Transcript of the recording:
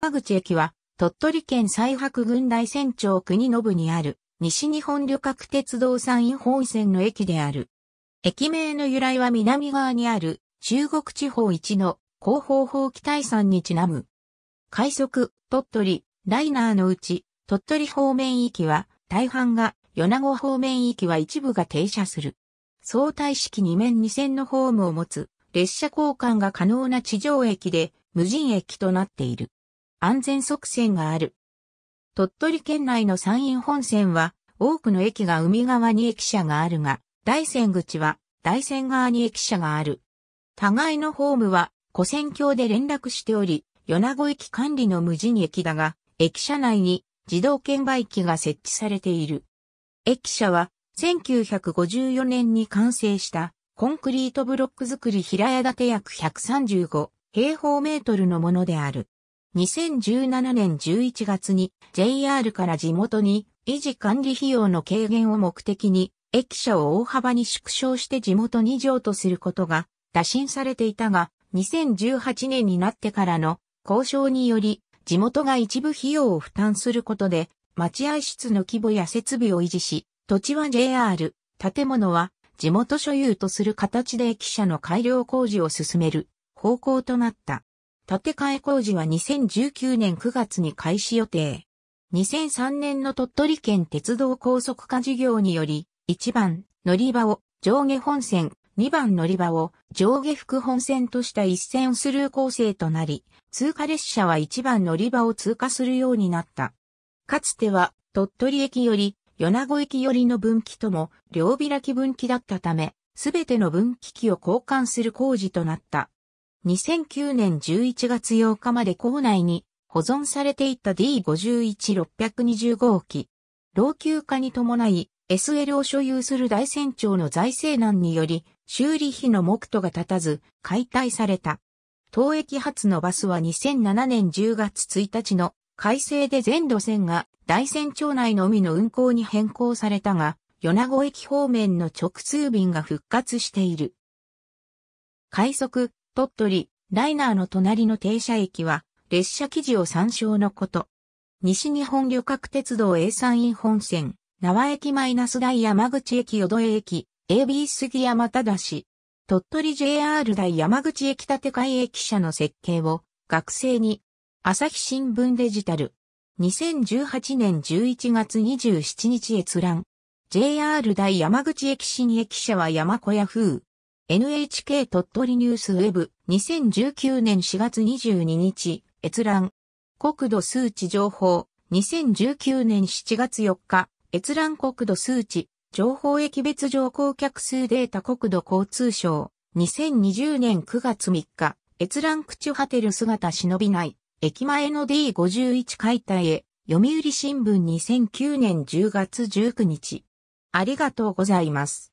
川口駅は、鳥取県西白郡大船町国信にある、西日本旅客鉄道山陰本線の駅である。駅名の由来は南側にある、中国地方一の広報法期待山にちなむ。快速、鳥取、ライナーのうち、鳥取方面域は、大半が、米子方面域は一部が停車する。相対式2面2線のホームを持つ、列車交換が可能な地上駅で、無人駅となっている。安全側線がある。鳥取県内の山陰本線は、多くの駅が海側に駅舎があるが、大山口は大山側に駅舎がある。互いのホームは古戦橋で連絡しており、米子駅管理の無人駅だが、駅舎内に自動券売機が設置されている。駅舎は1954年に完成したコンクリートブロック作り平屋建て約135平方メートルのものである。2017年11月に JR から地元に維持管理費用の軽減を目的に駅舎を大幅に縮小して地元に譲渡することが打診されていたが2018年になってからの交渉により地元が一部費用を負担することで待合室の規模や設備を維持し土地は JR、建物は地元所有とする形で駅舎の改良工事を進める方向となった。建て替え工事は2019年9月に開始予定。2003年の鳥取県鉄道高速化事業により、1番乗り場を上下本線、2番乗り場を上下副本線とした一線スルー構成となり、通過列車は1番乗り場を通過するようになった。かつては鳥取駅より米子駅寄りの分岐とも両開き分岐だったため、すべての分岐器を交換する工事となった。2009年11月8日まで校内に保存されていた d 5 1 6 2 5号機。老朽化に伴い、SL を所有する大船長の財政難により、修理費の目途が立たず、解体された。当駅発のバスは2007年10月1日の改正で全路線が大船長内のみの運行に変更されたが、米子駅方面の直通便が復活している。快速、鳥取、ライナーの隣の停車駅は、列車記事を参照のこと。西日本旅客鉄道 A 山陰本線、縄駅マイナス大山口駅淀江駅、AB 杉山忠市。鳥取 JR 大山口駅建会駅舎の設計を学生に、朝日新聞デジタル。2018年11月27日閲覧。JR 大山口駅新駅舎は山小屋風。NHK 鳥取ニュースウェブ2019年4月22日閲覧国土数値情報2019年7月4日閲覧国土数値情報駅別乗降客数データ国土交通省2020年9月3日閲覧口果てる姿忍びない駅前の D51 解体へ読売新聞2009年10月19日ありがとうございます。